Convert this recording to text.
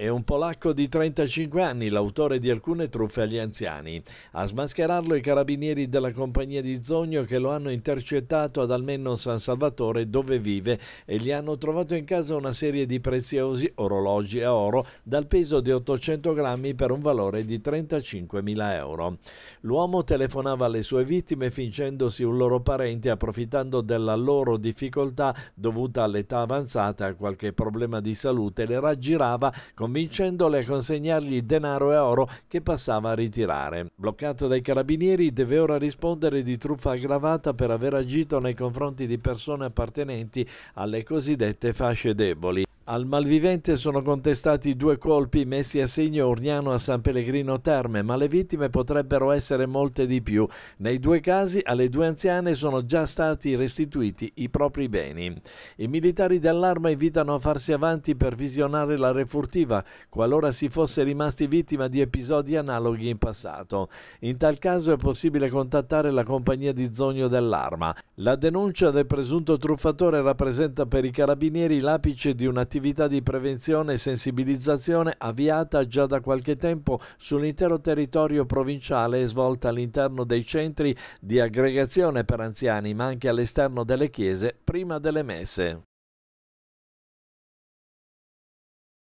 È un polacco di 35 anni, l'autore di alcune truffe agli anziani. A smascherarlo i carabinieri della compagnia di Zogno che lo hanno intercettato ad almeno San Salvatore dove vive e gli hanno trovato in casa una serie di preziosi orologi a oro dal peso di 800 grammi per un valore di 35.000 euro. L'uomo telefonava alle sue vittime fingendosi un loro parente approfittando della loro difficoltà dovuta all'età avanzata a qualche problema di salute e le raggirava con convincendole a consegnargli denaro e oro che passava a ritirare. Bloccato dai carabinieri, deve ora rispondere di truffa aggravata per aver agito nei confronti di persone appartenenti alle cosiddette fasce deboli. Al malvivente sono contestati due colpi messi a segno Orniano a San Pellegrino Terme, ma le vittime potrebbero essere molte di più. Nei due casi alle due anziane sono già stati restituiti i propri beni. I militari dell'arma invitano a farsi avanti per visionare la refurtiva, qualora si fosse rimasti vittima di episodi analoghi in passato. In tal caso è possibile contattare la compagnia di Zogno dell'arma. La denuncia del presunto truffatore rappresenta per i carabinieri l'apice di un'attività un'attività di prevenzione e sensibilizzazione avviata già da qualche tempo sull'intero territorio provinciale e svolta all'interno dei centri di aggregazione per anziani, ma anche all'esterno delle chiese prima delle messe.